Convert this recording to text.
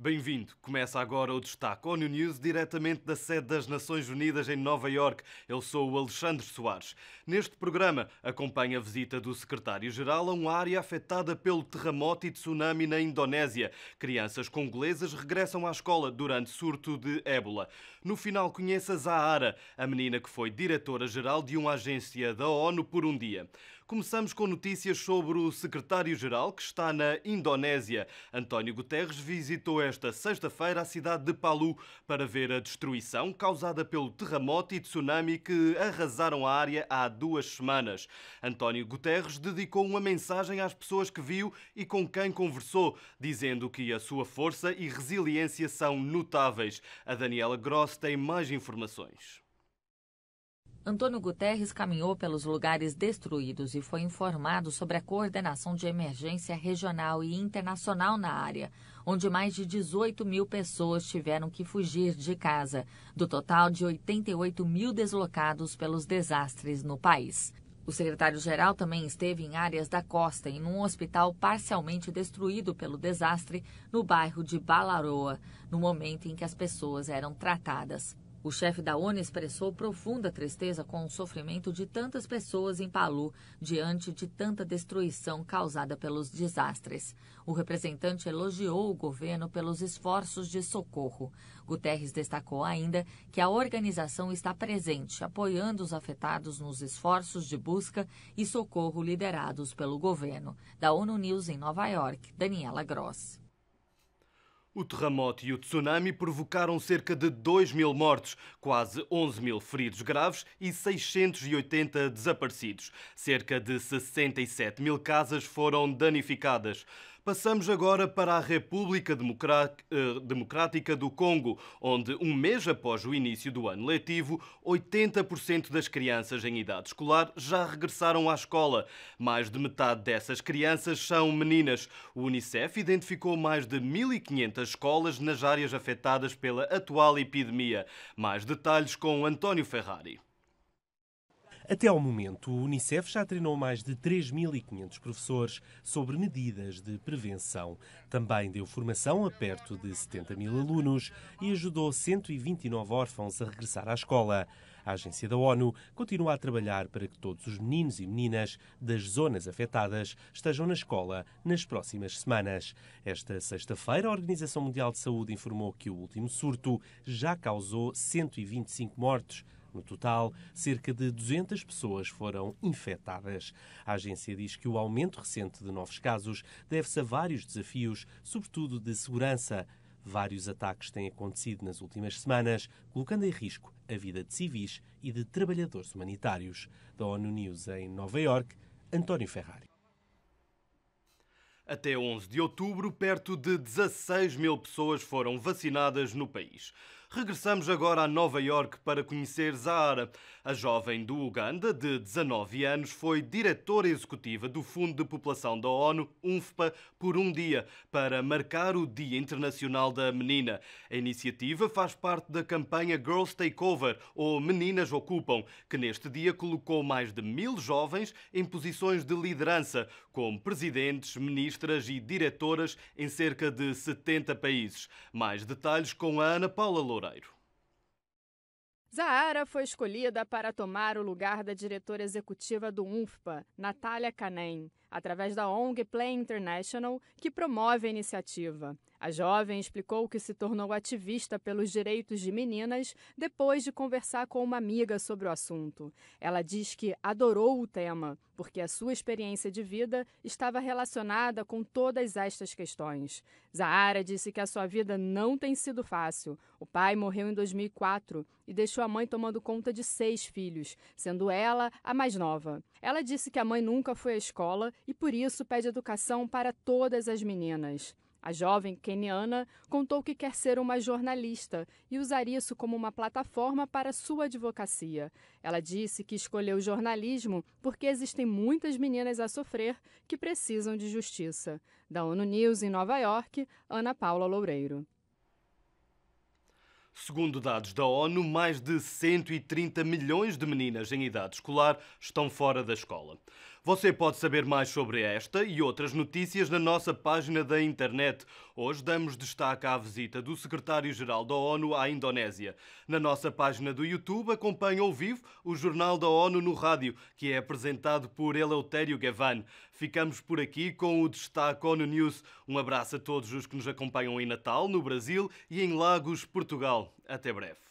Bem-vindo. Começa agora o Destaque ONU News, diretamente da sede das Nações Unidas em Nova York. Eu sou o Alexandre Soares. Neste programa, acompanha a visita do secretário-geral a uma área afetada pelo terremoto e tsunami na Indonésia. Crianças congolesas regressam à escola durante surto de ébola. No final, conheças a Ara, a menina que foi diretora-geral de uma agência da ONU por um dia. Começamos com notícias sobre o secretário-geral que está na Indonésia. António Guterres visitou esta sexta-feira a cidade de Palu para ver a destruição causada pelo terremoto e tsunami que arrasaram a área há duas semanas. António Guterres dedicou uma mensagem às pessoas que viu e com quem conversou, dizendo que a sua força e resiliência são notáveis. A Daniela Gross tem mais informações. Antônio Guterres caminhou pelos lugares destruídos e foi informado sobre a coordenação de emergência regional e internacional na área, onde mais de 18 mil pessoas tiveram que fugir de casa, do total de 88 mil deslocados pelos desastres no país. O secretário-geral também esteve em áreas da costa, em um hospital parcialmente destruído pelo desastre no bairro de Balaroa, no momento em que as pessoas eram tratadas. O chefe da ONU expressou profunda tristeza com o sofrimento de tantas pessoas em Palu diante de tanta destruição causada pelos desastres. O representante elogiou o governo pelos esforços de socorro. Guterres destacou ainda que a organização está presente, apoiando os afetados nos esforços de busca e socorro liderados pelo governo. Da ONU News em Nova York, Daniela Gross. O terremoto e o tsunami provocaram cerca de 2 mil mortos, quase 11 mil feridos graves e 680 desaparecidos. Cerca de 67 mil casas foram danificadas. Passamos agora para a República eh, Democrática do Congo, onde, um mês após o início do ano letivo, 80% das crianças em idade escolar já regressaram à escola. Mais de metade dessas crianças são meninas. O Unicef identificou mais de 1.500 escolas nas áreas afetadas pela atual epidemia. Mais detalhes com António Ferrari. Até ao momento, o Unicef já treinou mais de 3.500 professores sobre medidas de prevenção. Também deu formação a perto de 70 mil alunos e ajudou 129 órfãos a regressar à escola. A agência da ONU continua a trabalhar para que todos os meninos e meninas das zonas afetadas estejam na escola nas próximas semanas. Esta sexta-feira, a Organização Mundial de Saúde informou que o último surto já causou 125 mortos no total, cerca de 200 pessoas foram infectadas. A agência diz que o aumento recente de novos casos deve-se a vários desafios, sobretudo de segurança. Vários ataques têm acontecido nas últimas semanas, colocando em risco a vida de civis e de trabalhadores humanitários. Da ONU News em Nova York, António Ferrari. Até 11 de outubro, perto de 16 mil pessoas foram vacinadas no país. Regressamos agora a Nova York para conhecer Zahara. A jovem do Uganda, de 19 anos, foi diretora executiva do Fundo de População da ONU, UNFPA, por um dia, para marcar o Dia Internacional da Menina. A iniciativa faz parte da campanha Girls Take Over, ou Meninas Ocupam, que neste dia colocou mais de mil jovens em posições de liderança, como presidentes, ministras e diretoras em cerca de 70 países. Mais detalhes com a Ana Paula Lourdes. Loureiro. Zahara foi escolhida para tomar o lugar da diretora executiva do UNFPA, Natália Canem através da ONG Play International, que promove a iniciativa. A jovem explicou que se tornou ativista pelos direitos de meninas depois de conversar com uma amiga sobre o assunto. Ela diz que adorou o tema, porque a sua experiência de vida estava relacionada com todas estas questões. Zahara disse que a sua vida não tem sido fácil. O pai morreu em 2004 e deixou a mãe tomando conta de seis filhos, sendo ela a mais nova. Ela disse que a mãe nunca foi à escola e por isso pede educação para todas as meninas. A jovem keniana contou que quer ser uma jornalista e usar isso como uma plataforma para sua advocacia. Ela disse que escolheu jornalismo porque existem muitas meninas a sofrer que precisam de justiça. Da ONU News em Nova York, Ana Paula Loureiro. Segundo dados da ONU, mais de 130 milhões de meninas em idade escolar estão fora da escola. Você pode saber mais sobre esta e outras notícias na nossa página da internet. Hoje damos destaque à visita do secretário-geral da ONU à Indonésia. Na nossa página do YouTube acompanha ao vivo o Jornal da ONU no rádio, que é apresentado por Eleutério Gavan. Ficamos por aqui com o destaque ONU News. Um abraço a todos os que nos acompanham em Natal, no Brasil e em Lagos, Portugal. Até breve.